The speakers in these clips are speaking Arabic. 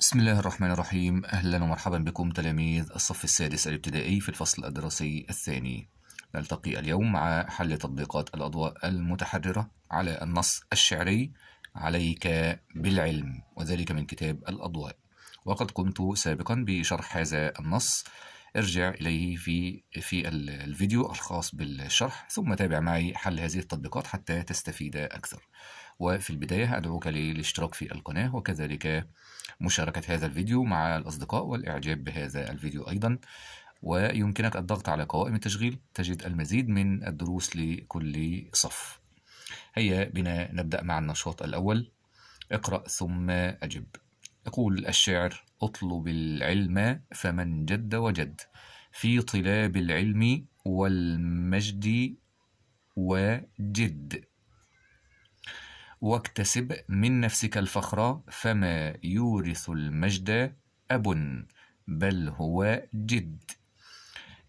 بسم الله الرحمن الرحيم أهلا ومرحبا بكم تلاميذ الصف السادس الابتدائي في الفصل الدراسي الثاني نلتقي اليوم مع حل تطبيقات الأضواء المتحررة على النص الشعري عليك بالعلم وذلك من كتاب الأضواء وقد قمت سابقا بشرح هذا النص ارجع إليه في في الفيديو الخاص بالشرح ثم تابع معي حل هذه التطبيقات حتى تستفيد أكثر وفي البداية أدعوك للاشتراك في القناة وكذلك مشاركة هذا الفيديو مع الأصدقاء والإعجاب بهذا الفيديو أيضا ويمكنك الضغط على قوائم التشغيل تجد المزيد من الدروس لكل صف هيا بنا نبدأ مع النشاط الأول اقرأ ثم أجب يقول الشاعر اطلب العلم فمن جد وجد في طلاب العلم والمجد وجد واكتسب من نفسك الفخر فما يورث المجد أب بل هو جد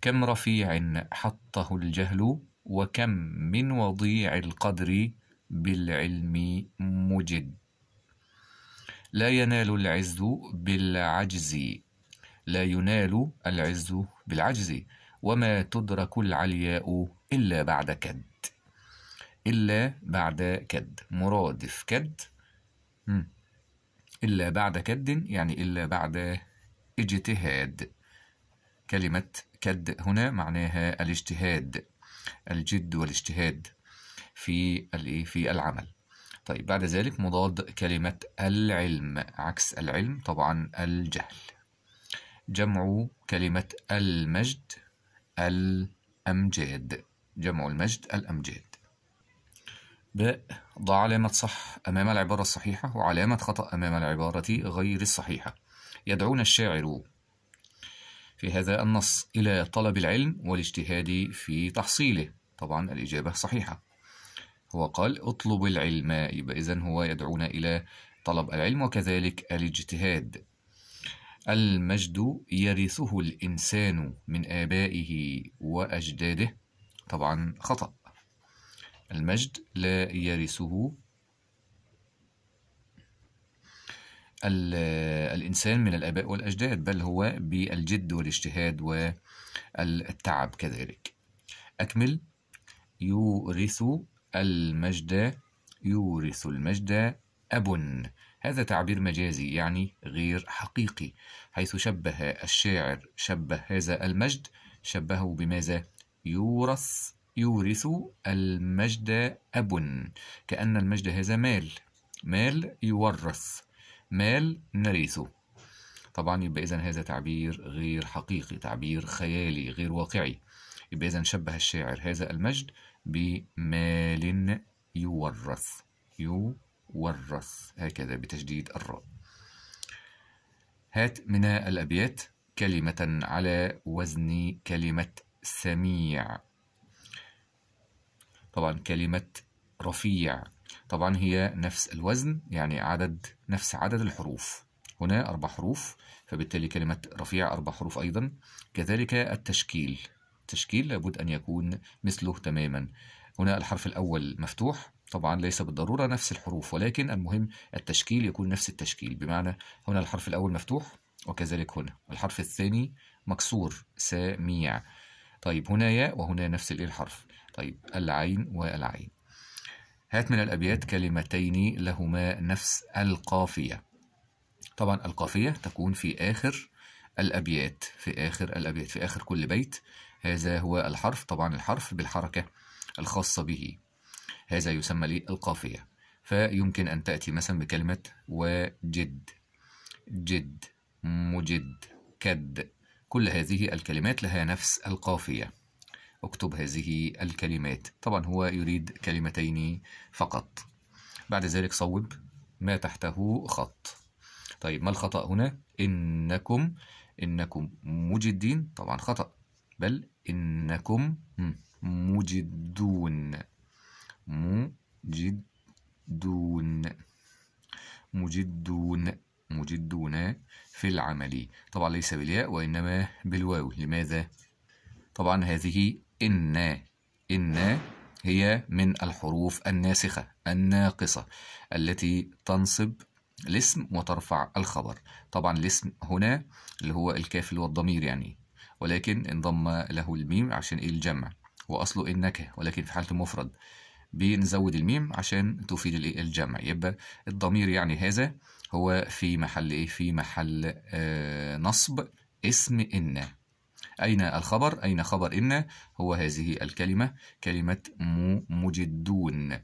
كم رفيع حطه الجهل وكم من وضيع القدر بالعلم مجد لا ينال العز بالعجز لا ينال العز بالعجز وما تدرك العلياء إلا بعد كد إلا بعد كد مرادف كد إلا بعد كد يعني إلا بعد اجتهاد كلمة كد هنا معناها الاجتهاد الجد والاجتهاد في في العمل طيب بعد ذلك مضاد كلمة العلم عكس العلم طبعا الجهل جمع كلمة المجد الأمجاد جمع المجد الأمجاد باء ضع علامة صح أمام العبارة الصحيحة وعلامة خطأ أمام العبارة غير الصحيحة يدعون الشاعر في هذا النص إلى طلب العلم والاجتهاد في تحصيله طبعا الإجابة صحيحة هو قال اطلب العلم يبقى إذا هو يدعونا إلى طلب العلم وكذلك الاجتهاد المجد يرثه الإنسان من آبائه وأجداده طبعا خطأ المجد لا يرثه الإنسان من الآباء والأجداد بل هو بالجد والاجتهاد والتعب كذلك أكمل يورث المجد يورث المجد أب هذا تعبير مجازي يعني غير حقيقي حيث شبه الشاعر شبه هذا المجد شبهه بماذا؟ يورث يورث المجد أب كأن المجد هذا مال مال يورث مال نرثه طبعا يبقى إذا هذا تعبير غير حقيقي تعبير خيالي غير واقعي يبقى إذا شبه الشاعر هذا المجد بمال يورث يورث هكذا بتشديد الراء هات من الأبيات كلمة على وزن كلمة سميع طبعا كلمة رفيع طبعا هي نفس الوزن يعني عدد نفس عدد الحروف هنا أربع حروف فبالتالي كلمة رفيع أربع حروف أيضا كذلك التشكيل التشكيل لابد أن يكون مثله تماما هنا الحرف الأول مفتوح طبعا ليس بالضرورة نفس الحروف ولكن المهم التشكيل يكون نفس التشكيل بمعنى هنا الحرف الأول مفتوح وكذلك هنا الحرف الثاني مكسور سميع طيب هنا ياء وهنا نفس الحرف طيب العين والعين هات من الأبيات كلمتين لهما نفس القافية طبعا القافية تكون في آخر الأبيات في آخر الأبيات في آخر كل بيت هذا هو الحرف طبعا الحرف بالحركة الخاصة به هذا يسمى القافية فيمكن أن تأتي مثلا بكلمة وجد جد مجد كد كل هذه الكلمات لها نفس القافية اكتب هذه الكلمات طبعا هو يريد كلمتين فقط بعد ذلك صوب ما تحته خط طيب ما الخطأ هنا إنكم إنكم مجدين طبعا خطأ بل إنكم مجدون مجدون مجدون مجدون في العمل طبعا ليس بالياء وإنما بالواو لماذا؟ طبعا هذه إن إن هي من الحروف الناسخة الناقصة التي تنصب الاسم وترفع الخبر طبعا الاسم هنا اللي هو الكاف والضمير يعني ولكن انضم له الميم عشان إيه الجمع وأصله إيه النكه ولكن في حالة المفرد بنزود الميم عشان تفيد الإيه الجمع يبقى الضمير يعني هذا هو في محل إيه في محل آه نصب اسم إن أين الخبر أين خبر إن هو هذه الكلمة كلمة مجدون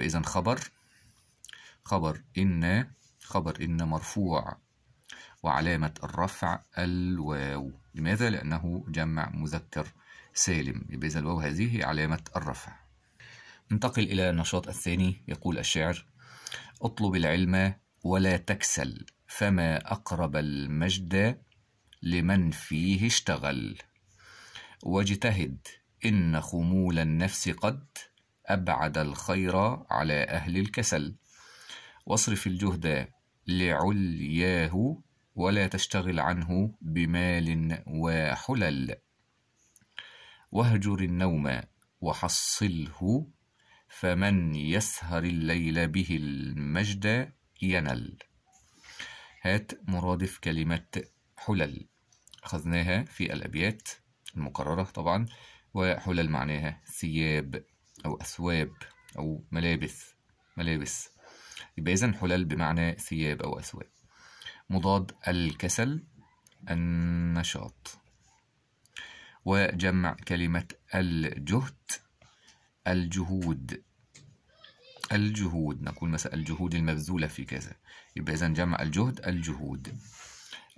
إذا خبر خبر إن خبر إن مرفوع وعلامة الرفع الواو لماذا؟ لأنه جمع مذكر سالم يبقى إذا الواو هذه علامة الرفع ننتقل إلى النشاط الثاني يقول الشعر اطلب العلم ولا تكسل فما أقرب المجد لمن فيه اشتغل واجتهد إن خمول النفس قد أبعد الخير على أهل الكسل واصرف الجهد لعلياه ولا تشتغل عنه بمال وحلل واهجر النوم وحصله فمن يسهر الليل به المجد ينل هات مرادف كلمة حلل أخذناها في الأبيات المكررة طبعا وحلل معناها ثياب أو أثواب أو ملابس ملابس يبقى إذن حلل بمعنى ثياب أو أثواب مضاد الكسل النشاط وجمع كلمة الجهد الجهود الجهود نقول مثلا الجهود المبذولة في كذا يبقى إذا جمع الجهد الجهود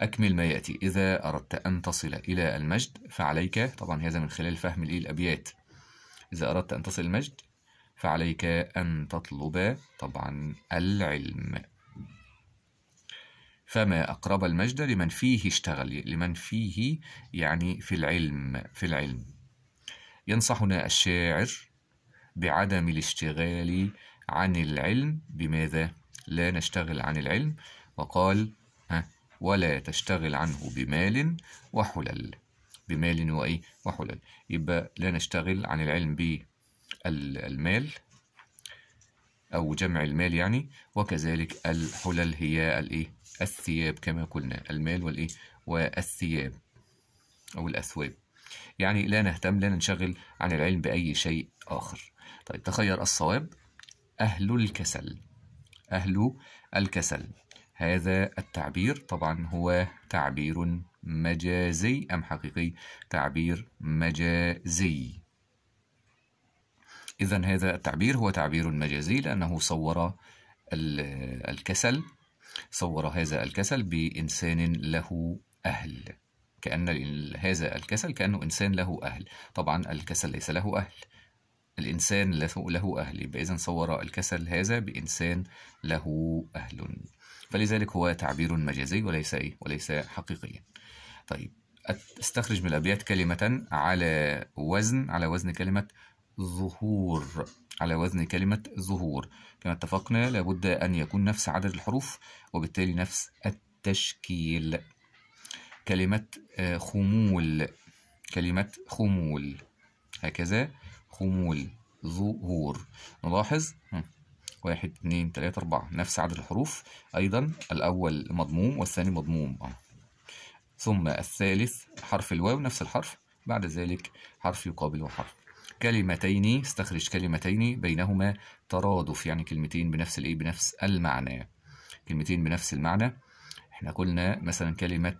أكمل ما يأتي إذا أردت أن تصل إلى المجد فعليك طبعا هذا من خلال فهم الإيه الأبيات إذا أردت أن تصل المجد فعليك أن تطلب طبعا العلم فما أقرب المجد لمن فيه اشتغل لمن فيه يعني في العلم في العلم ينصحنا الشاعر بعدم الاشتغال عن العلم بماذا لا نشتغل عن العلم وقال ولا تشتغل عنه بمال وحلل بمال وإيه وحلل يبقى لا نشتغل عن العلم بالمال أو جمع المال يعني وكذلك الحلل هي الإيه الثياب كما قلنا المال والإيه والثياب أو الأثواب يعني لا نهتم لا ننشغل عن العلم بأي شيء آخر طيب تخير الصواب أهل الكسل أهل الكسل هذا التعبير طبعا هو تعبير مجازي أم حقيقي تعبير مجازي إذا هذا التعبير هو تعبير مجازي لأنه صور الكسل صور هذا الكسل بإنسان له أهل كأن هذا الكسل كأنه إنسان له أهل طبعا الكسل ليس له أهل الإنسان له أهل يبقى إذا صور الكسل هذا بإنسان له أهل فلذلك هو تعبير مجازي وليس إيه؟ وليس حقيقيا طيب استخرج من الأبيات كلمة على وزن على وزن كلمة ظهور على وزن كلمة ظهور كما اتفقنا لابد أن يكون نفس عدد الحروف وبالتالي نفس التشكيل كلمة آه، خمول كلمة خمول هكذا خمول ظهور نلاحظ واحد اثنين ثلاثة أربعة نفس عدد الحروف أيضا الأول مضموم والثاني مضموم آه. ثم الثالث حرف الواو نفس الحرف بعد ذلك حرف يقابله حرف كلمتين استخرج كلمتين بينهما ترادف يعني كلمتين بنفس الايه بنفس المعنى كلمتين بنفس المعنى احنا قلنا مثلا كلمة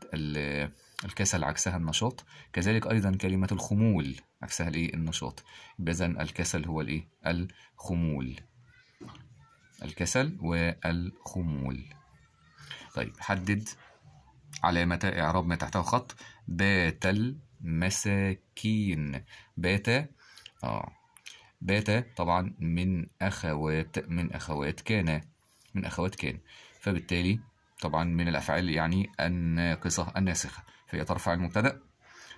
الكسل عكسها النشاط كذلك أيضا كلمة الخمول عكسها الايه النشاط إذا الكسل هو الايه الخمول الكسل والخمول طيب حدد علامة إعراب ما تحته خط بات المساكين بات اه باتا طبعا من أخوات من أخوات كان من أخوات كان فبالتالي طبعا من الأفعال يعني الناقصة الناسخة فهي ترفع المبتدأ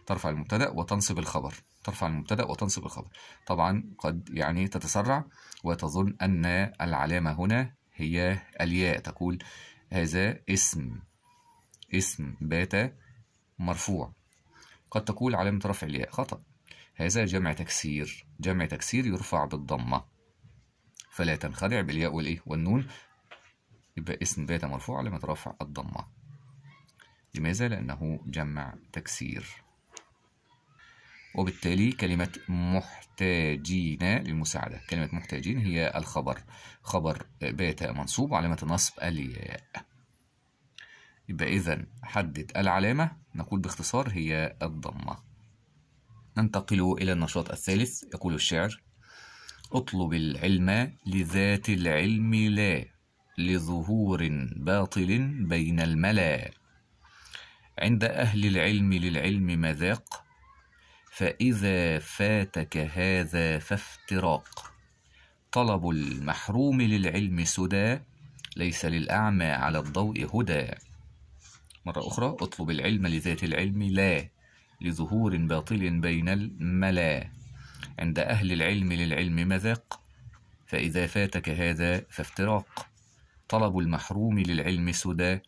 ترفع المبتدأ وتنصب الخبر ترفع المبتدأ وتنصب الخبر طبعا قد يعني تتسرع وتظن أن العلامة هنا هي الياء تقول هذا اسم اسم بات مرفوع قد تقول علامة رفع الياء خطأ هذا جمع تكسير جمع تكسير يرفع بالضمة فلا تنخدع بالياء والإيه والنون يبقى اسم بيت مرفوع لما ترفع الضمة لماذا؟ لأنه جمع تكسير وبالتالي كلمة محتاجين للمساعدة كلمة محتاجين هي الخبر خبر بيت منصوب علامة نصب الياء يبقى إذا حدد العلامة نقول باختصار هي الضمة ننتقل إلى النشاط الثالث يقول الشعر اطلب العلم لذات العلم لا لظهور باطل بين الملا عند أهل العلم للعلم مذاق فإذا فاتك هذا فافتراق طلب المحروم للعلم سدى ليس للأعمى على الضوء هدى مرة أخرى اطلب العلم لذات العلم لا لظهور باطل بين الملا عند أهل العلم للعلم مذاق فإذا فاتك هذا فافتراق طلب المحروم للعلم سدى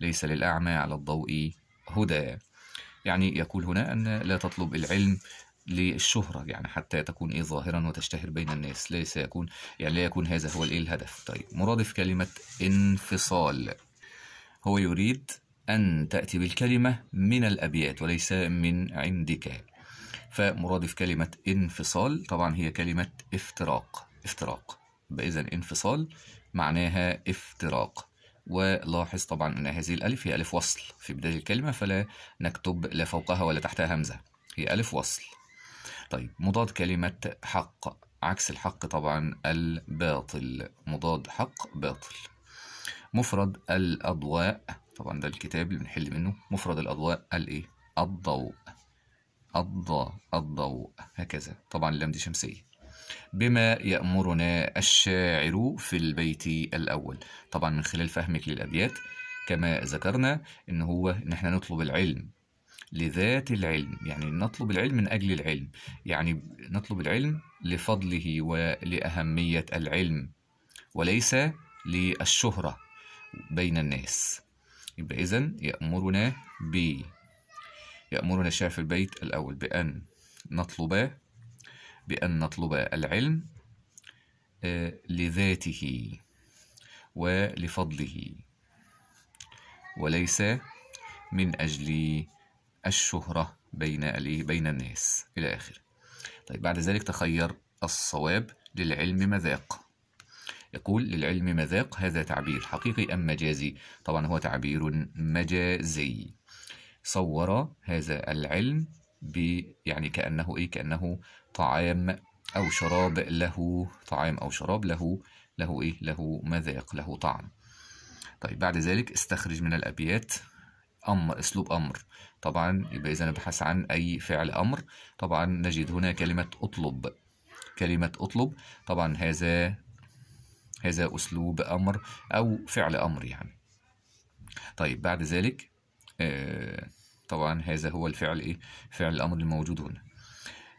ليس للأعمى على الضوء هدى يعني يقول هنا أن لا تطلب العلم للشهرة يعني حتى تكون إيه ظاهرا وتشتهر بين الناس ليس يكون يعني لا يكون هذا هو الهدف طيب مرادف كلمة انفصال هو يريد أن تأتي بالكلمة من الأبيات وليس من عندك فمرادف كلمة انفصال طبعا هي كلمة افتراق افتراق إذا انفصال معناها افتراق ولاحظ طبعا أن هذه الألف هي ألف وصل في بداية الكلمة فلا نكتب لا فوقها ولا تحتها همزة هي ألف وصل طيب مضاد كلمة حق عكس الحق طبعا الباطل مضاد حق باطل مفرد الأضواء طبعا ده الكتاب اللي بنحل منه مفرد الأضواء الإيه؟ الضوء الضوء الضوء هكذا طبعا اللام دي شمسية بما يأمرنا الشاعر في البيت الأول طبعا من خلال فهمك للأبيات كما ذكرنا إن هو إن إحنا نطلب العلم لذات العلم يعني نطلب العلم من أجل العلم يعني نطلب العلم لفضله ولأهمية العلم وليس للشهرة بين الناس يبقى إذا يأمرنا ب يأمرنا شاف في البيت الأول بأن نطلب بأن نطلب العلم آه، لذاته ولفضله وليس من أجل الشهرة بين بين الناس إلى آخره. طيب بعد ذلك تخير الصواب للعلم مذاق يقول للعلم مذاق هذا تعبير حقيقي أم مجازي طبعا هو تعبير مجازي صور هذا العلم ب يعني كأنه إيه كأنه طعام أو شراب له طعام أو شراب له له إيه له مذاق له طعم طيب بعد ذلك استخرج من الأبيات أمر أسلوب أمر طبعا يبقى إذا نبحث عن أي فعل أمر طبعا نجد هنا كلمة أطلب كلمة أطلب طبعا هذا هذا أسلوب أمر أو فعل أمر يعني طيب بعد ذلك آه، طبعا هذا هو الفعل إيه؟ فعل الأمر الموجود هنا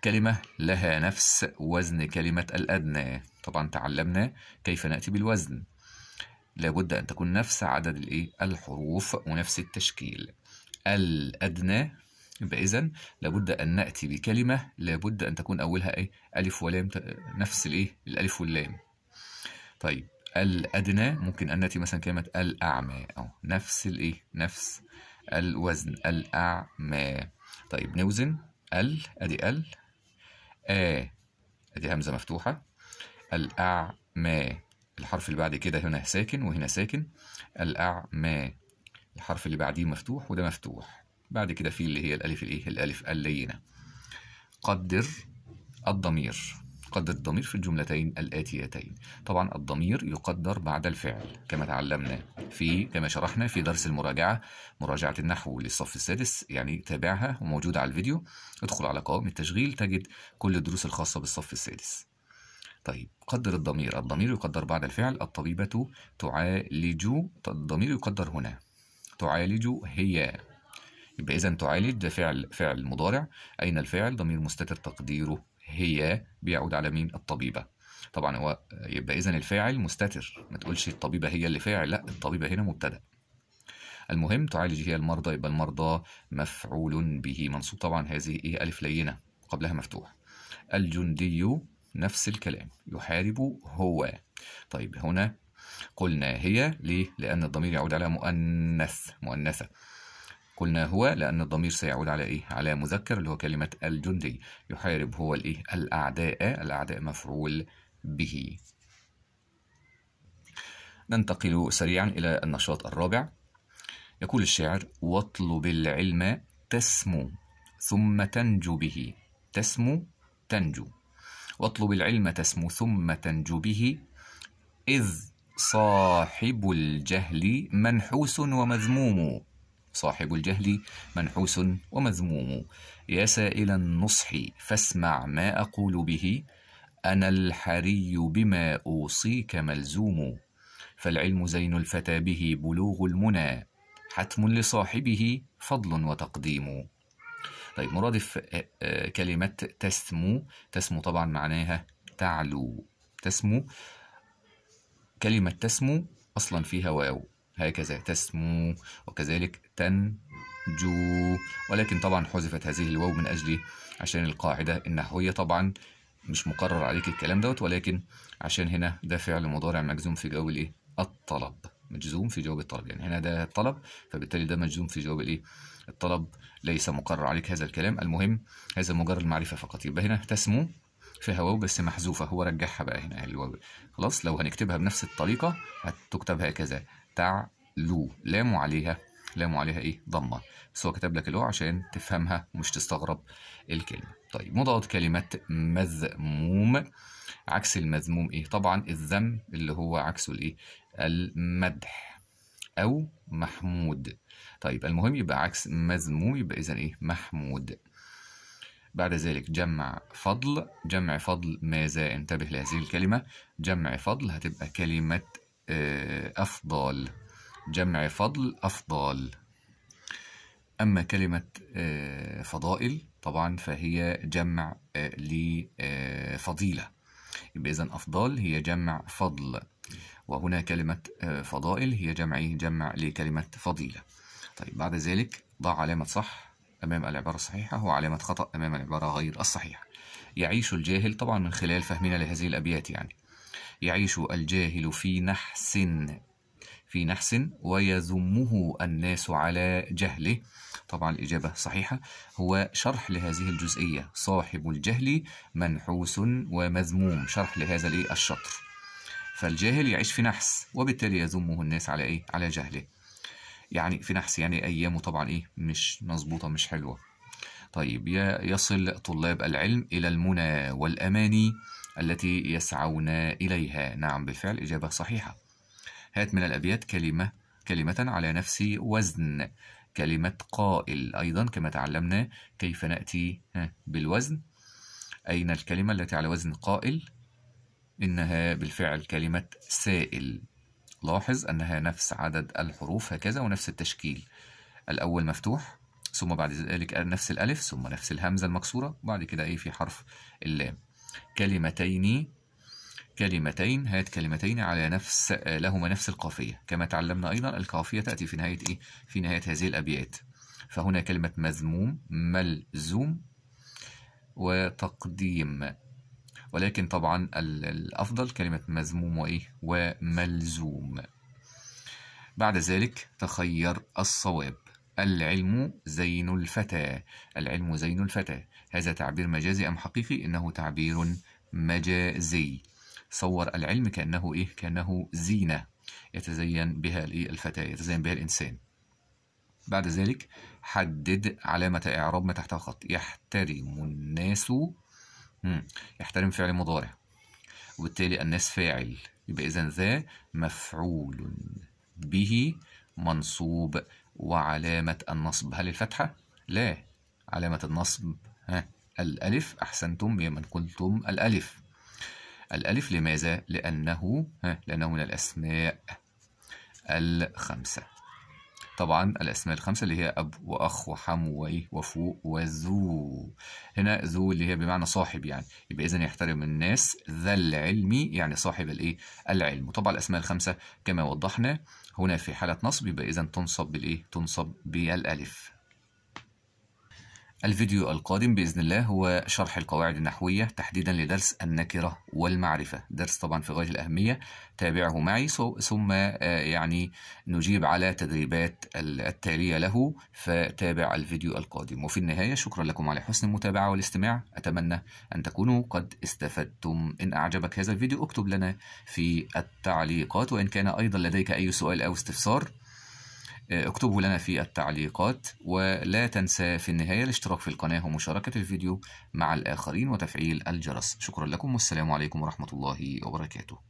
كلمة لها نفس وزن كلمة الأدنى طبعا تعلمنا كيف نأتي بالوزن لابد أن تكون نفس عدد الإيه؟ الحروف ونفس التشكيل الأدنى يبقى إذا لابد أن نأتي بكلمة لابد أن تكون أولها إيه؟ ألف ولام نفس الإيه؟ الألف واللام طيب الأدنى ممكن أن نأتي مثلا كلمة الأعمى أو نفس الإيه نفس الوزن الأعمى طيب نوزن ال أدي ال آ أدي همزة مفتوحة الأعمى الحرف اللي بعد كده هنا ساكن وهنا ساكن الأعمى الحرف اللي بعديه مفتوح وده مفتوح بعد كده في اللي هي الألف الإيه الألف اللينة قدر الضمير قدر الضمير في الجملتين الآتيتين طبعا الضمير يقدر بعد الفعل كما تعلمنا في كما شرحنا في درس المراجعة مراجعة النحو للصف السادس يعني تابعها وموجودة على الفيديو ادخل على قوائم التشغيل تجد كل الدروس الخاصة بالصف السادس طيب قدر الضمير الضمير يقدر بعد الفعل الطبيبة تعالج الضمير يقدر هنا تعالج هي يبقى إذا تعالج ده فعل فعل مضارع أين الفعل ضمير مستتر تقديره هي بيعود على مين الطبيبة طبعا هو يبقى إذا الفاعل مستتر ما تقولش الطبيبة هي اللي فاعل لا الطبيبة هنا مبتدأ المهم تعالج هي المرضى يبقى المرضى مفعول به منصوب طبعا هذه إيه ألف لينة قبلها مفتوح الجندي نفس الكلام يحارب هو طيب هنا قلنا هي ليه؟ لأن الضمير يعود على مؤنث مؤنثة قلنا هو لأن الضمير سيعود على إيه؟ على مذكر اللي هو كلمة الجندي يحارب هو الإيه؟ الأعداء الأعداء مفعول به ننتقل سريعا إلى النشاط الرابع يقول الشاعر واطلب العلم تسمو ثم تنجو به تسمو تنجو واطلب العلم تسمو ثم تنجو به إذ صاحب الجهل منحوس ومذموم صاحب الجهل منحوس ومذموم يا سائل النصح فاسمع ما أقول به أنا الحري بما أوصيك ملزوم فالعلم زين الفتى به بلوغ المنى حتم لصاحبه فضل وتقديم طيب مرادف آه، آه، كلمة تسمو تسمو طبعا معناها تعلو تسمو كلمة تسمو أصلا فيها واو هكذا تسمو وكذلك تنجو ولكن طبعا حذفت هذه الواو من أجل عشان القاعدة النحوية طبعا مش مقرر عليك الكلام دوت ولكن عشان هنا ده فعل مضارع مجزوم في جواب الايه الطلب مجزوم في جواب الطلب يعني هنا ده الطلب فبالتالي ده مجزوم في جواب الايه الطلب ليس مقرر عليك هذا الكلام المهم هذا مجرد معرفه فقط يبقى هنا تسمو فيها واو بس محذوفه هو رجعها بقى هنا الواو خلاص لو هنكتبها بنفس الطريقه هتكتب هكذا تعلو لاموا عليها لاموا عليها ايه ضمه بس هو كتب لك الاو عشان تفهمها ومش تستغرب الكلمه طيب مضاد كلمه مذموم عكس المذموم ايه طبعا الذم اللي هو عكسه الايه المدح او محمود طيب المهم يبقى عكس مذموم يبقى اذا ايه محمود بعد ذلك جمع فضل جمع فضل ماذا انتبه لهذه الكلمة جمع فضل هتبقى كلمة آه، أفضل جمع فضل أفضل أما كلمة آه، فضائل طبعا فهي جمع آه، لفضيلة يبقى إذا أفضال هي جمع فضل وهنا كلمة فضائل هي جمع إيه؟ جمع لكلمة فضيلة طيب بعد ذلك ضع علامة صح أمام العبارة الصحيحة وعلامة خطأ أمام العبارة غير الصحيحة يعيش الجاهل طبعا من خلال فهمنا لهذه الأبيات يعني يعيش الجاهل في نحس في نحس ويذمه الناس على جهله طبعا الإجابة صحيحة هو شرح لهذه الجزئية صاحب الجهل منحوس ومذموم شرح لهذا الإيه الشطر فالجاهل يعيش في نحس وبالتالي يذمه الناس على إيه على جهله يعني في نحس يعني أيامه طبعا إيه مش مظبوطة مش حلوة طيب يصل طلاب العلم إلى المنى والأماني التي يسعون إليها نعم بالفعل إجابة صحيحة هات من الأبيات كلمة كلمة على نفس وزن كلمة قائل أيضا كما تعلمنا كيف نأتي بالوزن أين الكلمة التي على وزن قائل إنها بالفعل كلمة سائل لاحظ أنها نفس عدد الحروف هكذا ونفس التشكيل الأول مفتوح ثم بعد ذلك نفس الألف ثم نفس الهمزة المكسورة بعد كده إيه في حرف اللام كلمتين كلمتين هات كلمتين على نفس لهما نفس القافية كما تعلمنا أيضا القافية تأتي في نهاية إيه؟ في نهاية هذه الأبيات فهنا كلمة مذموم ملزوم وتقديم ولكن طبعا الأفضل كلمة مذموم وإيه وملزوم بعد ذلك تخير الصواب العلم زين الفتى العلم زين الفتى هذا تعبير مجازي أم حقيقي؟ إنه تعبير مجازي صور العلم كأنه إيه؟ كأنه زينة يتزين بها الفتاة يتزين بها الإنسان بعد ذلك حدد علامة إعراب ما تحتها خط يحترم الناس يحترم فعل مضارع وبالتالي الناس فاعل يبقى إذا ذا مفعول به منصوب وعلامة النصب هل الفتحة؟ لا علامة النصب ها الألف أحسنتم بمن قلتم الألف الألف لماذا؟ لأنه ها لأنه من الأسماء الخمسة طبعا الأسماء الخمسة اللي هي أب وأخ وحم وإيه وفوق وذو هنا ذو اللي هي بمعنى صاحب يعني يبقى إذا يحترم الناس ذا العلم يعني صاحب الإيه العلم وطبعا الأسماء الخمسة كما وضحنا هنا في حالة نصب يبقى إذا تنصب بالإيه تنصب بالألف الفيديو القادم بإذن الله هو شرح القواعد النحوية تحديدا لدرس النكرة والمعرفة درس طبعا في غاية الأهمية تابعه معي ثم آه، يعني نجيب على تدريبات التالية له فتابع الفيديو القادم وفي النهاية شكرا لكم على حسن المتابعة والاستماع أتمنى أن تكونوا قد استفدتم إن أعجبك هذا الفيديو اكتب لنا في التعليقات وإن كان أيضا لديك أي سؤال أو استفسار اكتبه لنا في التعليقات ولا تنسى في النهاية الاشتراك في القناة ومشاركة الفيديو مع الآخرين وتفعيل الجرس شكرا لكم والسلام عليكم ورحمة الله وبركاته